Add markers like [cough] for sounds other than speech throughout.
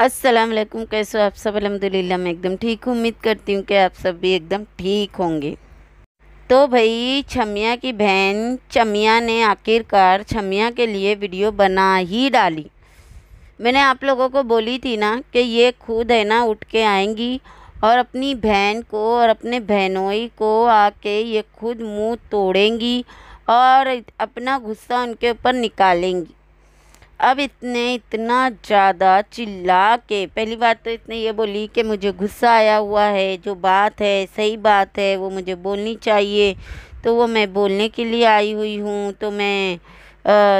अस्सलाम वालेकुम कैसे हो आप सब अलहमदिल्ला मैं एकदम ठीक हूँ उम्मीद करती हूँ कि आप सब भी एकदम ठीक होंगे तो भाई छमिया की बहन चमिया ने आखिरकार छमिया के लिए वीडियो बना ही डाली मैंने आप लोगों को बोली थी ना कि ये खुद है ना उठ के आएंगी और अपनी बहन को और अपने बहनोई को आके ये खुद मुंह तोड़ेंगी और अपना गुस्सा उनके ऊपर निकालेंगी अब इतने इतना ज़्यादा चिल्ला के पहली बात तो इतने ये बोली कि मुझे गुस्सा आया हुआ है जो बात है सही बात है वो मुझे बोलनी चाहिए तो वो मैं बोलने के लिए आई हुई हूँ तो मैं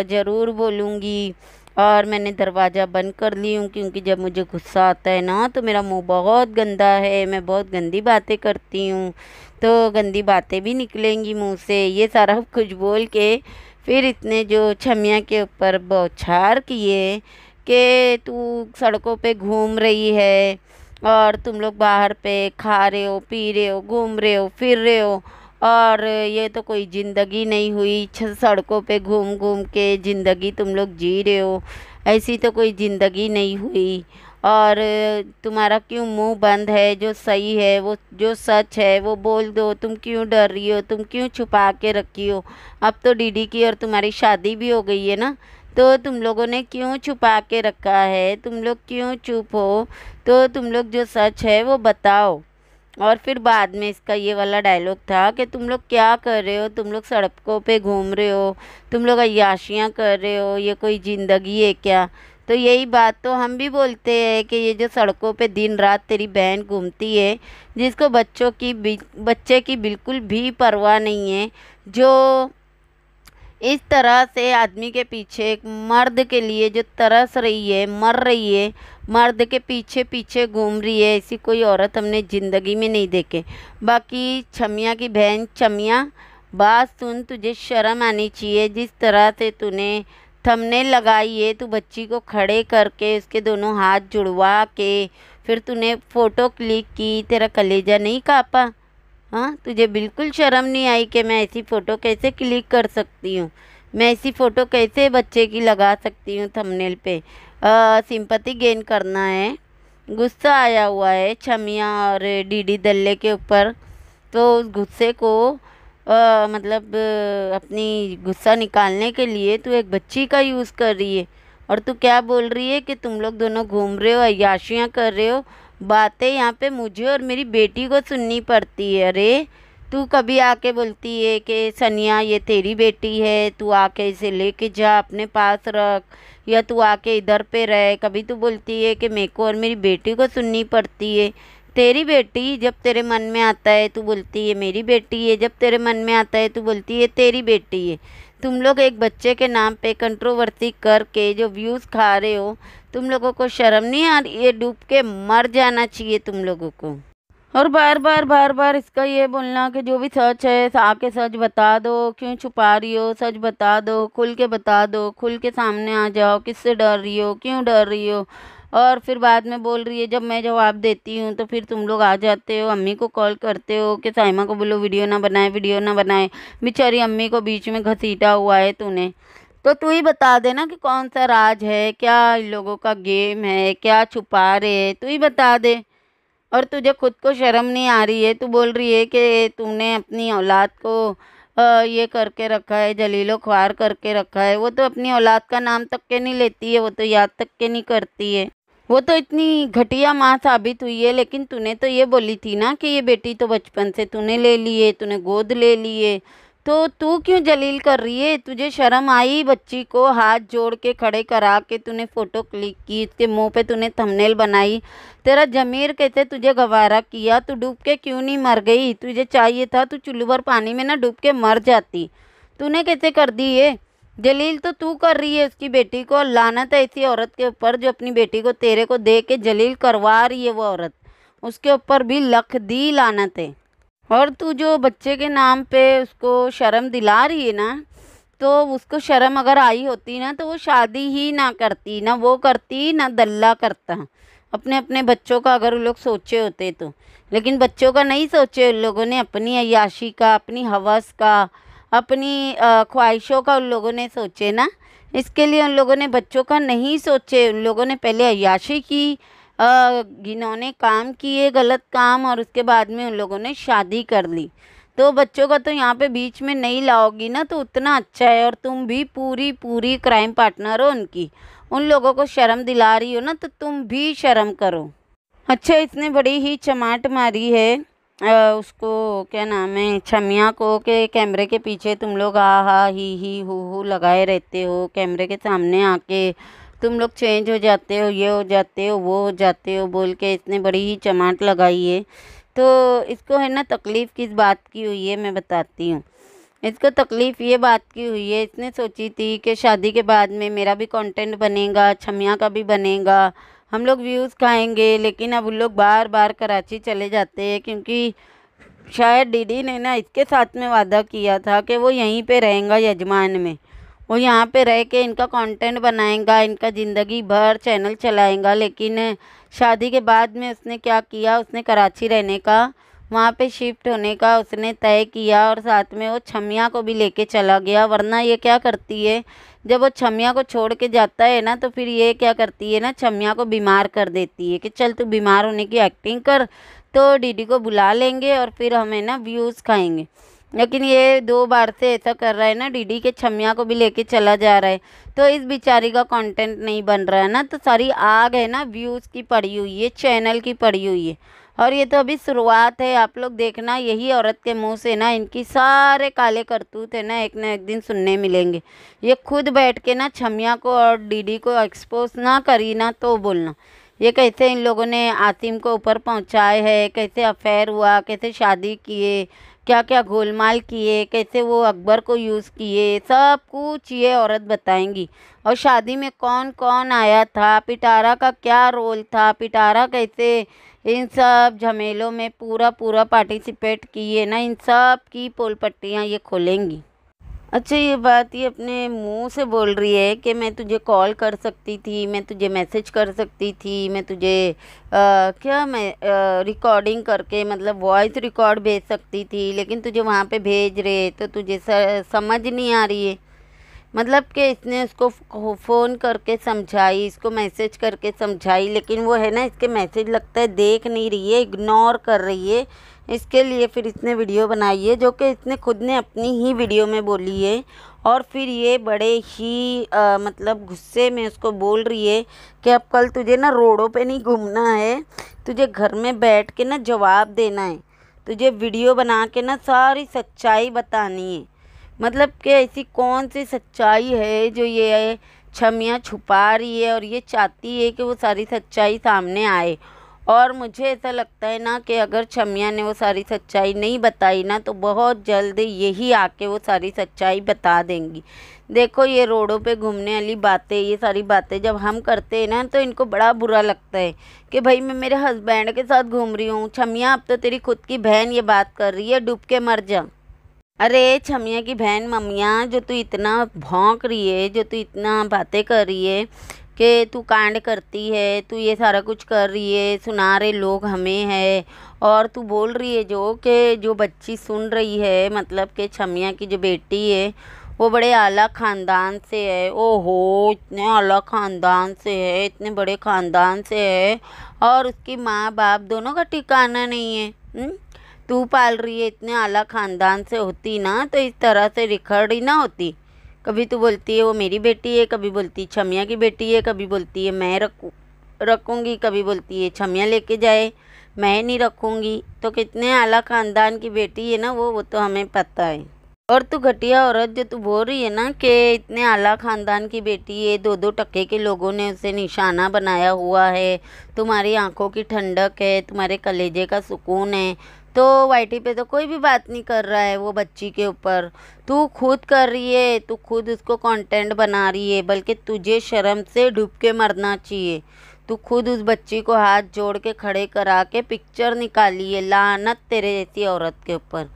ज़रूर बोलूँगी और मैंने दरवाज़ा बंद कर ली हूँ क्योंकि जब मुझे गुस्सा आता है ना तो मेरा मुंह बहुत गंदा है मैं बहुत गंदी बातें करती हूँ तो गंदी बातें भी निकलेंगी मुंह से ये सारा [laughs] कुछ बोल के फिर इतने जो छमिया के ऊपर बौछार किए कि तू सड़कों पे घूम रही है और तुम लोग बाहर पे खा रहे हो पी रहे हो घूम रहे हो फिर रहे हो और ये तो कोई ज़िंदगी नहीं हुई सड़कों पे घूम घूम के ज़िंदगी तुम लोग जी रहे हो ऐसी तो कोई ज़िंदगी नहीं हुई और तुम्हारा क्यों मुंह बंद है जो सही है वो जो सच है वो बोल दो तुम क्यों डर रही हो तुम क्यों छुपा के रखी हो अब तो डीडी की और तुम्हारी शादी भी हो गई है ना तो तुम लोगों ने क्यों छुपा के रखा है तुम लोग क्यों चुप हो तो तुम लोग जो सच है वो बताओ और फिर बाद में इसका ये वाला डायलॉग था कि तुम लोग क्या कर रहे हो तुम लोग सड़कों पे घूम रहे हो तुम लोग अयाशियाँ कर रहे हो ये कोई ज़िंदगी है क्या तो यही बात तो हम भी बोलते हैं कि ये जो सड़कों पे दिन रात तेरी बहन घूमती है जिसको बच्चों की बच्चे की बिल्कुल भी परवाह नहीं है जो इस तरह से आदमी के पीछे एक मर्द के लिए जो तरस रही है मर रही है मर्द के पीछे पीछे घूम रही है ऐसी कोई औरत हमने ज़िंदगी में नहीं देखे बाकी छमिया की बहन छमिया बात सुन तुझे शर्म आनी चाहिए जिस तरह से तूने थमने लगाई है तू बच्ची को खड़े करके उसके दोनों हाथ जुड़वा के फिर तूने फ़ोटो क्लिक की तेरा कलेजा नहीं कापा हाँ तुझे बिल्कुल शर्म नहीं आई कि मैं ऐसी फ़ोटो कैसे क्लिक कर सकती हूँ मैं ऐसी फ़ोटो कैसे बच्चे की लगा सकती हूँ थंबनेल पे सिंपति गेन करना है गुस्सा आया हुआ है छमिया और डीडी दल्ले के ऊपर तो उस गुस्से को आ, मतलब अपनी गुस्सा निकालने के लिए तू एक बच्ची का यूज़ कर रही है और तू क्या बोल रही है कि तुम लोग दोनों घूम रहे हो अयाशियाँ कर रहे हो बातें यहाँ पे मुझे और मेरी बेटी को सुननी पड़ती है अरे तू कभी आके बोलती है कि सनिया ये तेरी बेटी है तू आके इसे लेके जा अपने पास रख या तू आके इधर पे रह कभी तू बोलती है कि मेरे को और मेरी बेटी को सुननी पड़ती है तेरी बेटी जब तेरे मन में आता है तू बोलती है मेरी बेटी है जब तेरे मन में आता है तू बोलती है तेरी बेटी है तुम लोग एक बच्चे के नाम पे कंट्रोवर्सी करके जो व्यूज़ खा रहे हो तुम लोगों को शर्म नहीं आ रही ये डूब के मर जाना चाहिए तुम लोगों को और बार बार बार बार इसका ये बोलना कि जो भी सच है आके सच बता दो क्यों छुपा रही हो सच बता दो खुल के बता दो खुल के सामने आ जाओ किससे डर रही हो क्यों डर रही हो और फिर बाद में बोल रही है जब मैं जवाब देती हूँ तो फिर तुम लोग आ जाते हो अम्मी को कॉल करते हो कि साइमा को बोलो वीडियो ना बनाए वीडियो ना बनाए बेचारी अम्मी को बीच में घसीटा हुआ है तूने तो तू ही बता देना कि कौन सा राज है क्या इन लोगों का गेम है क्या छुपा रहे है तू ही बता दे और तुझे खुद को शर्म नहीं आ रही है तू बोल रही है कि तूने अपनी औलाद को ये करके रखा है जलीलो ख्वार करके रखा है वो तो अपनी औलाद का नाम तक के नहीं लेती है वो तो याद तक के नहीं करती है वो तो इतनी घटिया माँ साबित हुई है लेकिन तूने तो ये बोली थी ना कि ये बेटी तो बचपन से तूने ले लिए तूने गोद ले लिए तो तू क्यों जलील कर रही है तुझे शर्म आई बच्ची को हाथ जोड़ के खड़े करा के तूने फ़ोटो क्लिक की उसके मुंह पे तूने थंबनेल बनाई तेरा जमीर कैसे तुझे गवारा किया तू डूब के क्यों नहीं मर गई तुझे चाहिए था तू चुल्लू भर पानी में ना डूब के मर जाती तूने कैसे कर दी है जलील तो तू कर रही है उसकी बेटी को लानत है ऐसी औरत के ऊपर जो अपनी बेटी को तेरे को दे के जलील करवा रही है वो औरत उसके ऊपर भी लख दी लानत है और तू जो बच्चे के नाम पे उसको शर्म दिला रही है ना तो उसको शर्म अगर आई होती ना तो वो शादी ही ना करती ना वो करती ना दल्ला करता अपने अपने बच्चों का अगर उन लोग सोचे होते तो लेकिन बच्चों का नहीं सोचे उन लोगों ने अपनी अयाशी का अपनी हवस का अपनी ख्वाहिशों का उन लोगों ने सोचे ना इसके लिए उन लोगों ने बच्चों का नहीं सोचे उन लोगों ने पहले अयाशी की घिनौने काम किए गलत काम और उसके बाद में उन लोगों ने शादी कर ली तो बच्चों का तो यहाँ पे बीच में नहीं लाओगी ना तो उतना अच्छा है और तुम भी पूरी पूरी क्राइम पार्टनर हो उनकी उन लोगों को शर्म दिला रही हो ना तो तुम भी शर्म करो अच्छा इसने बड़ी ही चमाट मारी है उसको क्या नाम है छमिया को के कैमरे के पीछे तुम लोग आ हा ही ही हु हु लगाए रहते हो कैमरे के सामने आके तुम लोग चेंज हो जाते हो ये हो जाते हो वो हो जाते हो बोल के इसने बड़ी ही चमाट लगाई है तो इसको है ना तकलीफ़ किस बात की हुई है मैं बताती हूँ इसको तकलीफ़ ये बात की हुई है इसने सोची थी कि शादी के बाद में मेरा भी कंटेंट बनेगा छमिया का भी बनेगा हम लोग व्यूज़ खाएंगे लेकिन अब उन लोग बार बार कराची चले जाते हैं क्योंकि शायद डीडी ने ना इसके साथ में वादा किया था कि वो यहीं पे रहेगा यजमान में वो यहाँ पे रह के इनका कंटेंट बनाएगा इनका ज़िंदगी भर चैनल चलाएगा लेकिन शादी के बाद में उसने क्या किया उसने कराची रहने का वहाँ पे शिफ्ट होने का उसने तय किया और साथ में वो छमिया को भी लेके चला गया वरना ये क्या करती है जब वो छमिया को छोड़ के जाता है ना तो फिर ये क्या करती है ना छमिया को बीमार कर देती है कि चल तू बीमार होने की एक्टिंग कर तो डीडी को बुला लेंगे और फिर हमें ना व्यूज़ खाएंगे लेकिन ये दो बार से ऐसा कर रहा है ना डीडी के छमिया को भी लेके चला जा रहा है तो इस बिचारी का कंटेंट नहीं बन रहा है ना तो सारी आग है ना व्यूज़ की पड़ी हुई है चैनल की पड़ी हुई है और ये तो अभी शुरुआत है आप लोग देखना यही औरत के मुंह से ना इनकी सारे काले करतूत है ना एक ना एक दिन सुनने मिलेंगे ये खुद बैठ के ना छमिया को और डीडी को एक्सपोज ना करी ना तो बोलना ये कैसे इन लोगों ने आतिम को ऊपर पहुंचाए है कैसे अफेयर हुआ कैसे शादी किए क्या क्या गोलमाल किए कैसे वो अकबर को यूज़ किए सब कुछ ये औरत बताएंगी और शादी में कौन कौन आया था पिटारा का क्या रोल था पिटारा कैसे इन सब झमेलों में पूरा पूरा पार्टिसिपेट किए ना इन सब की पोल पट्टियाँ ये खोलेंगी अच्छा ये बात ये अपने मुंह से बोल रही है कि मैं तुझे कॉल कर सकती थी मैं तुझे मैसेज कर सकती थी मैं तुझे आ, क्या मैं रिकॉर्डिंग करके मतलब वॉइस रिकॉर्ड भेज सकती थी लेकिन तुझे वहाँ पे भेज रहे तो तुझे समझ नहीं आ रही है मतलब कि इसने उसको फ़ोन करके समझाई इसको मैसेज करके समझाई लेकिन वो है ना इसके मैसेज लगता है देख नहीं रही है इग्नोर कर रही है इसके लिए फिर इसने वीडियो बनाई है जो कि इसने खुद ने अपनी ही वीडियो में बोली है और फिर ये बड़े ही आ, मतलब गुस्से में उसको बोल रही है कि अब कल तुझे ना रोडों पे नहीं घूमना है तुझे घर में बैठ के ना जवाब देना है तुझे वीडियो बना के ना सारी सच्चाई बतानी है मतलब कि ऐसी कौन सी सच्चाई है जो ये छमियाँ छुपा रही है और ये चाहती है कि वो सारी सच्चाई सामने आए और मुझे ऐसा लगता है ना कि अगर छमिया ने वो सारी सच्चाई नहीं बताई ना तो बहुत जल्द यही आके वो सारी सच्चाई बता देंगी देखो ये रोडों पे घूमने वाली बातें ये सारी बातें जब हम करते हैं ना तो इनको बड़ा बुरा लगता है कि भाई मैं मेरे हस्बैंड के साथ घूम रही हूँ छमिया अब तो तेरी खुद की बहन ये बात कर रही है डूब के मर जा अरे छमिया की बहन ममिया जो तू इतना भौंक रही है जो तू इतना बातें कर रही है कि तू कांड करती है तू ये सारा कुछ कर रही है सुना रहे लोग हमें है और तू बोल रही है जो कि जो बच्ची सुन रही है मतलब कि छमिया की जो बेटी है वो बड़े आला ख़ानदान से है ओहो इतने आला ख़ानदान से है इतने बड़े ख़ानदान से है और उसकी माँ बाप दोनों का ठिकाना नहीं है हुँ? हम्म? तू पाल रही है इतने आला ख़ानदान से होती ना तो इस तरह से ही ना होती कभी तू बोलती है वो मेरी बेटी है कभी बोलती छमिया की बेटी है कभी बोलती है मैं रखूँ रखूँगी कभी बोलती है छमिया लेके जाए मैं नहीं रखूँगी तो कितने आला ख़ानदान की बेटी है ना वो वो तो हमें पता है और तू घटिया औरत जो तू बोल रही है ना कि इतने आला ख़ानदान की बेटी है दो दो टक्के के लोगों ने उसे निशाना बनाया हुआ है तुम्हारी आंखों की ठंडक है तुम्हारे कलेजे का सुकून है तो वाईटी पे तो कोई भी बात नहीं कर रहा है वो बच्ची के ऊपर तू खुद कर रही है तू खुद उसको कंटेंट बना रही है बल्कि तुझे शर्म से डूब के मरना चाहिए तू खुद उस बच्ची को हाथ जोड़ के खड़े करा के पिक्चर निकाली है लानत तेरे जैसी औरत के ऊपर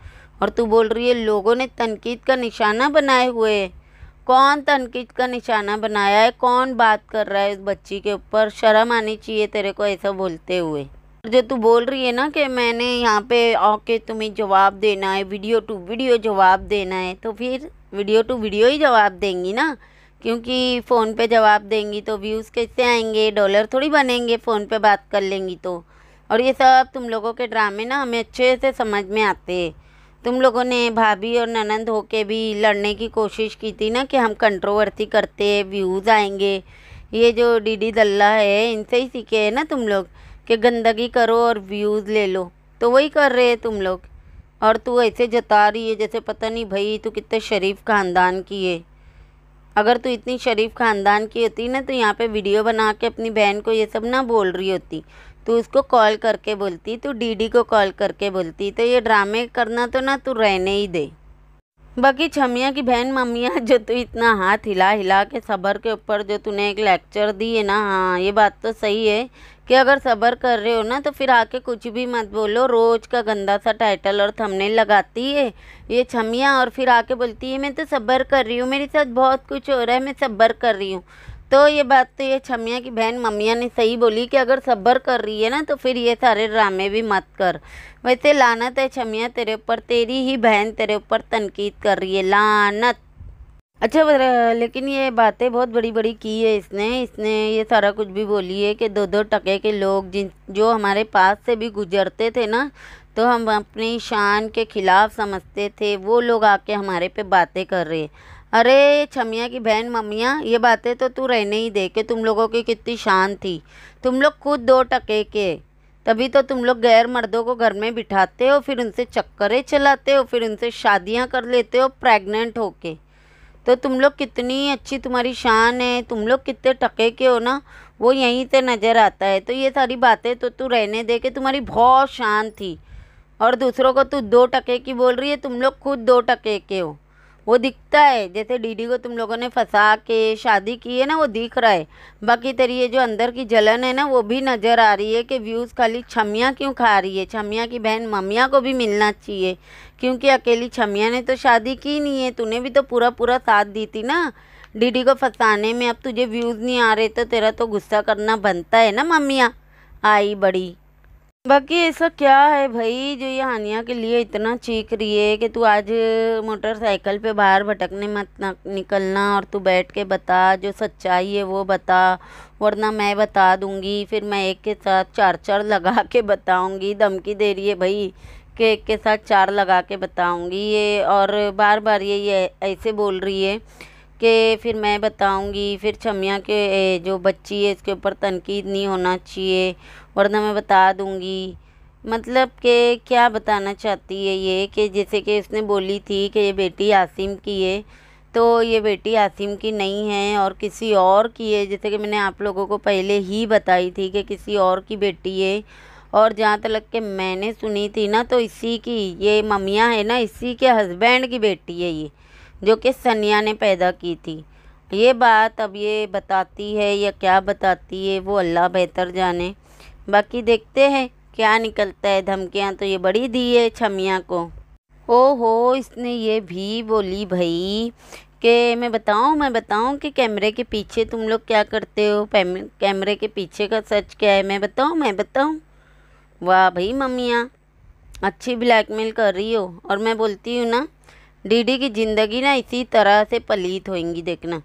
और तू बोल रही है लोगों ने तनकीद का निशाना बनाए हुए कौन तनकीद का निशाना बनाया है कौन बात कर रहा है उस बच्ची के ऊपर शर्म आनी चाहिए तेरे को ऐसा बोलते हुए जो तो तू बोल रही है ना कि मैंने यहाँ पे ओके तुम्हें जवाब देना है वीडियो टू वीडियो जवाब देना है तो फिर वीडियो टू वीडियो ही जवाब देंगी ना क्योंकि फ़ोन पे जवाब देंगी तो व्यूज़ कैसे आएंगे डॉलर थोड़ी बनेंगे फ़ोन पे बात कर लेंगी तो और ये सब तुम लोगों के ड्रामे ना हमें अच्छे से समझ में आते हैं तुम लोगों ने भाभी और ननंद होके भी लड़ने की कोशिश की थी ना कि हम कंट्रोवर्सी करते व्यूज़ आएंगे ये जो डीडी दल्ला है इनसे ही सीखे है ना तुम लोग कि गंदगी करो और व्यूज़ ले लो तो वही कर रहे हैं तुम लोग और तू ऐसे जता रही है जैसे पता नहीं भाई तू कितने शरीफ ख़ानदान की है अगर तू इतनी शरीफ ख़ानदान की होती ना तो यहाँ पे वीडियो बना के अपनी बहन को ये सब ना बोल रही होती तू उसको कॉल करके बोलती तू डीडी को कॉल करके बोलती तो ये ड्रामे करना तो ना तू रहने ही दे बाकी छमिया की बहन ममिया जो तू इतना हाथ हिला हिला के सबर के ऊपर जो तूने एक लेक्चर दी है ना हाँ ये बात तो सही है कि अगर सब्र कर रहे हो ना तो फिर आके कुछ भी मत बोलो रोज़ का गंदा सा टाइटल और थमने लगाती है ये छमिया और फिर आके बोलती है मैं तो सब्र कर रही हूँ मेरे साथ बहुत कुछ हो रहा है मैं सब्र कर रही हूँ तो ये बात तो ये छमिया की बहन मम्मिया ने सही बोली कि अगर सब्र कर रही है ना तो फिर ये सारे ड्रामे भी मत कर वैसे लानत है छमिया तेरे ऊपर तेरी ही बहन तेरे ऊपर तनकीद कर रही है लानत अच्छा लेकिन ये बातें बहुत बड़ी बड़ी की है इसने इसने ये सारा कुछ भी बोली है कि दो दो टके के लोग जिन जो हमारे पास से भी गुजरते थे ना तो हम अपनी शान के ख़िलाफ़ समझते थे वो लोग आके हमारे पे बातें कर रहे हैं अरे छमिया की बहन मम्मिया ये बातें तो तू रहने ही दे के तुम लोगों की कितनी शान थी तुम लोग खुद दो टके के तभी तो तुम लोग गैर मर्दों को घर में बिठाते हो फिर उनसे चक्करें चलाते हो फिर उनसे शादियाँ कर लेते हो प्रेग्नेंट होके तो तुम लोग कितनी अच्छी तुम्हारी शान है तुम लोग कितने टके के हो ना वो यहीं से नज़र आता है तो ये सारी बातें तो तू रहने दे के तुम्हारी बहुत शान थी और दूसरों को तू दो टके की बोल रही है तुम लोग खुद दो टके के हो वो दिखता है जैसे डीडी को तुम लोगों ने फंसा के शादी की है ना वो दिख रहा है बाकी तेरी ये जो अंदर की जलन है ना वो भी नज़र आ रही है कि व्यूज़ खाली छमिया क्यों खा रही है छमिया की बहन ममिया को भी मिलना चाहिए क्योंकि अकेली छमिया ने तो शादी की नहीं है तूने भी तो पूरा पूरा साथ दी थी ना डीडी को फंसाने में अब तुझे व्यूज़ नहीं आ रहे तो तेरा तो गुस्सा करना बनता है ना मम्मिया आई बड़ी बाकी ऐसा क्या है भाई जो ये हानिया के लिए इतना चीख रही है कि तू आज मोटरसाइकिल पे बाहर भटकने मत निकलना और तू बैठ के बता जो सच्चाई है वो बता वरना मैं बता दूंगी फिर मैं एक के साथ चार चार लगा के बताऊंगी धमकी दे रही है भाई के एक के साथ चार लगा के बताऊंगी ये और बार बार ये ये ऐसे बोल रही है कि फिर मैं बताऊंगी फिर छमिया के जो बच्ची है इसके ऊपर तनकीद नहीं होना चाहिए वरना मैं बता दूंगी मतलब कि क्या बताना चाहती है ये कि जैसे कि उसने बोली थी कि ये बेटी आसिम की है तो ये बेटी आसिम की नहीं है और किसी और की है जैसे कि मैंने आप लोगों को पहले ही बताई थी कि किसी और की बेटी है और जहाँ तक कि मैंने सुनी थी ना तो इसी की ये ममिया है ना इसी के हस्बैंड की बेटी है ये जो कि सनिया ने पैदा की थी ये बात अब ये बताती है या क्या बताती है वो अल्लाह बेहतर जाने बाकी देखते हैं क्या निकलता है धमकियाँ तो ये बड़ी दी है छमिया को ओ हो इसने ये भी बोली भाई कि मैं बताऊँ मैं बताऊँ कि कैमरे के पीछे तुम लोग क्या करते हो कैमरे के पीछे का सच क्या है मैं बताऊँ मैं बताऊँ वाह भाई मम्मियाँ अच्छी ब्लैकमेल कर रही हो और मैं बोलती हूँ ना डीडी की ज़िंदगी ना इसी तरह से पलीत होएंगी देखना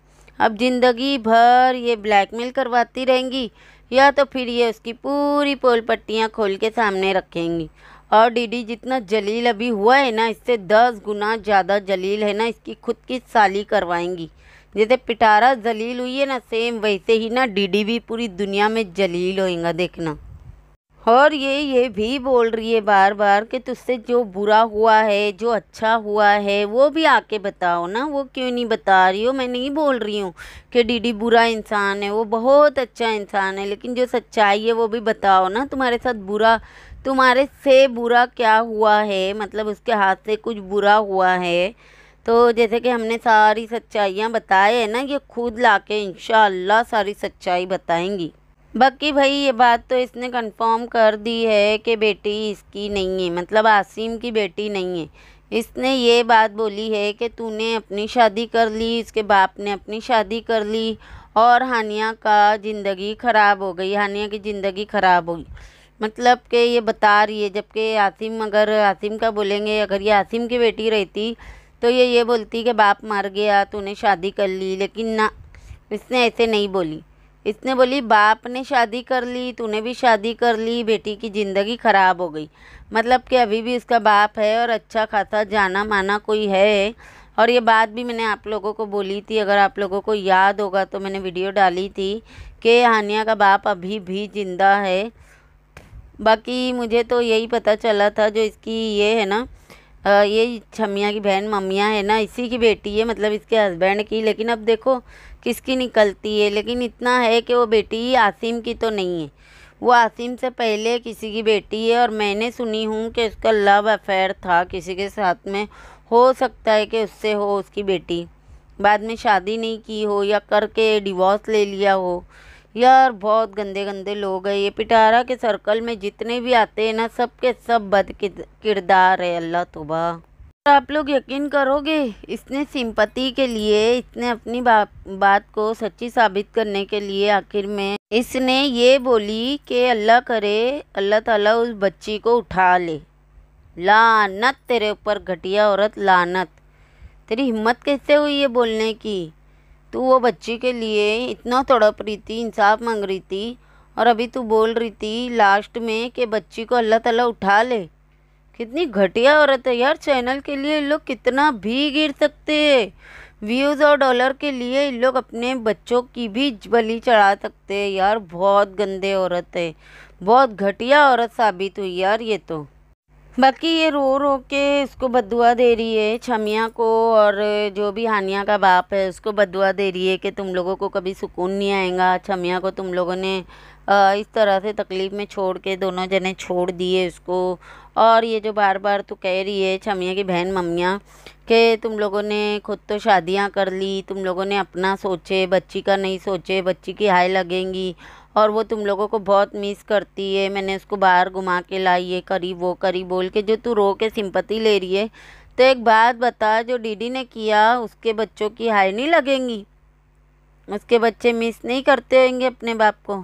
अब ज़िंदगी भर ये ब्लैकमेल करवाती रहेंगी या तो फिर ये उसकी पूरी पोल पट्टियाँ खोल के सामने रखेंगी और डीडी जितना जलील अभी हुआ है ना इससे दस गुना ज़्यादा जलील है ना इसकी खुद की साली करवाएंगी जैसे पिटारा जलील हुई है ना सेम वैसे ही ना डीडी भी पूरी दुनिया में जलील होएगा देखना और ये ये भी बोल रही है बार बार कि तुझसे जो बुरा हुआ है जो अच्छा हुआ है वो भी आके बताओ ना वो क्यों नहीं बता रही हो मैं नहीं बोल रही हूँ कि डीडी बुरा इंसान है वो बहुत अच्छा इंसान है लेकिन जो सच्चाई है वो भी बताओ ना तुम्हारे साथ बुरा तुम्हारे से बुरा क्या हुआ है मतलब उसके हाथ से कुछ बुरा हुआ है तो जैसे कि हमने सारी सच्चाइयाँ बताए हैं ना ये खुद के इन सारी सच्चाई बताएंगी बाकी भाई ये बात तो इसने कंफर्म कर दी है कि बेटी इसकी नहीं है मतलब आसिम की बेटी नहीं है इसने ये बात बोली है कि तूने अपनी शादी कर ली इसके बाप ने अपनी शादी कर ली और हानिया का ज़िंदगी ख़राब हो गई हानिया की ज़िंदगी ख़राब हो गई मतलब कि ये बता रही है जबकि आसिम अगर आसिम का बोलेंगे अगर ये आसिम की बेटी रहती तो ये ये बोलती कि बाप मर गया तूने शादी कर ली लेकिन ना इसने ऐसे नहीं बोली इसने बोली बाप ने शादी कर ली तूने भी शादी कर ली बेटी की ज़िंदगी ख़राब हो गई मतलब कि अभी भी इसका बाप है और अच्छा खासा जाना माना कोई है और ये बात भी मैंने आप लोगों को बोली थी अगर आप लोगों को याद होगा तो मैंने वीडियो डाली थी कि हानिया का बाप अभी भी ज़िंदा है बाकी मुझे तो यही पता चला था जो इसकी ये है ना ये छमिया की बहन मम्मिया है ना इसी की बेटी है मतलब इसके हस्बैंड की लेकिन अब देखो किसकी निकलती है लेकिन इतना है कि वो बेटी आसिम की तो नहीं है वो आसिम से पहले किसी की बेटी है और मैंने सुनी हूँ कि उसका लव अफेयर था किसी के साथ में हो सकता है कि उससे हो उसकी बेटी बाद में शादी नहीं की हो या करके डिवोर्स ले लिया हो यार बहुत गंदे गंदे लोग हैं ये पिटारा के सर्कल में जितने भी आते हैं ना सब के सब बद किरदार है अल्लाह तोबा आप लोग यकीन करोगे इसने सिंपति के लिए इसने अपनी बा, बात को सच्ची साबित करने के लिए आखिर में इसने ये बोली कि अल्लाह करे अल्लाह ताला उस बच्ची को उठा ले लानत तेरे ऊपर घटिया औरत लानत तेरी हिम्मत कैसे हुई है बोलने की तू वो बच्ची के लिए इतना तड़प रही थी इंसाफ मांग रही थी और अभी तू बोल रही थी लास्ट में कि बच्ची को अल्लाह ताला उठा ले कितनी घटिया औरत है यार चैनल के लिए इन लोग कितना भी गिर सकते हैं व्यूज़ और डॉलर के लिए इन लोग अपने बच्चों की भी बलि चढ़ा सकते हैं यार बहुत गंदे औरत है बहुत घटिया औरत साबित हुई यार ये तो बाकी ये रो रो के इसको बदुआ दे रही है छमिया को और जो भी हानिया का बाप है उसको बदुआ दे रही है कि तुम लोगों को कभी सुकून नहीं आएगा छमिया को तुम लोगों ने इस तरह से तकलीफ़ में छोड़ के दोनों जने छोड़ दिए उसको और ये जो बार बार तो कह रही है छमिया की बहन ममिया कि तुम लोगों ने खुद तो शादियाँ कर ली तुम लोगों ने अपना सोचे बच्ची का नहीं सोचे बच्ची की हाय लगेंगी और वो तुम लोगों को बहुत मिस करती है मैंने उसको बाहर घुमा के लाई ये करी वो करी बोल के जो तू रो के सिंपत्ति ले रही है तो एक बात बता जो डीडी ने किया उसके बच्चों की हाय नहीं लगेंगी उसके बच्चे मिस नहीं करते होंगे अपने बाप को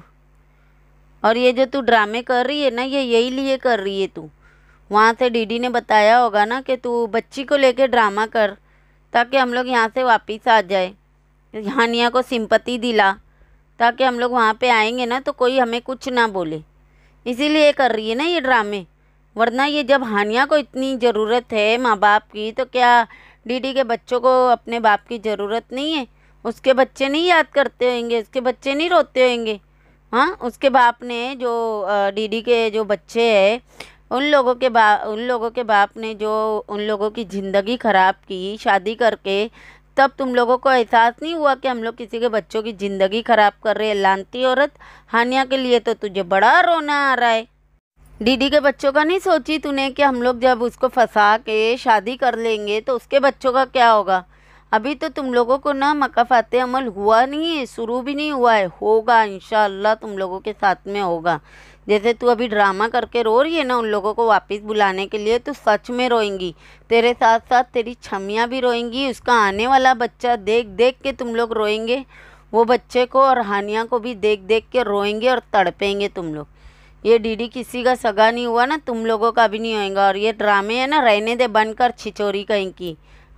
और ये जो तू ड्रामे कर रही है ना ये यही लिए कर रही है तू वहाँ से डीडी ने बताया होगा ना कि तू बच्ची को लेके ड्रामा कर ताकि हम लोग यहाँ से वापस आ जाए हानिया को सिंपत्ति दिला ताकि हम लोग वहाँ पे आएंगे ना तो कोई हमें कुछ ना बोले इसीलिए कर रही है ना ये ड्रामे वरना ये जब हानिया को इतनी ज़रूरत है माँ बाप की तो क्या डीडी के बच्चों को अपने बाप की ज़रूरत नहीं है उसके बच्चे नहीं याद करते होंगे उसके बच्चे नहीं रोते होंगे हाँ उसके बाप ने जो डीडी के जो बच्चे है उन लोगों के बा उन लोगों के बाप ने जो उन लोगों की ज़िंदगी ख़राब की शादी करके तब तुम लोगों को एहसास नहीं हुआ कि हम लोग किसी के बच्चों की ज़िंदगी ख़राब कर रहे हैं लानती औरत हानिया के लिए तो तुझे बड़ा रोना आ रहा है डीडी के बच्चों का नहीं सोची तूने कि हम लोग जब उसको फंसा के शादी कर लेंगे तो उसके बच्चों का क्या होगा अभी तो तुम लोगों को ना मकाफात अमल हुआ नहीं है शुरू भी नहीं हुआ है होगा इन तुम लोगों के साथ में होगा जैसे तू अभी ड्रामा करके रो रही है ना उन लोगों को वापस बुलाने के लिए तो सच में रोएंगी तेरे साथ साथ तेरी छमियाँ भी रोएंगी उसका आने वाला बच्चा देख देख के तुम लोग रोएंगे वो बच्चे को और हानिया को भी देख देख के रोएंगे और तड़पेंगे तुम लोग ये डीडी किसी का सगा नहीं हुआ ना तुम लोगों का भी नहीं होएगा और ये ड्रामे है ना रहने दे बनकर छिचोरी कहीं की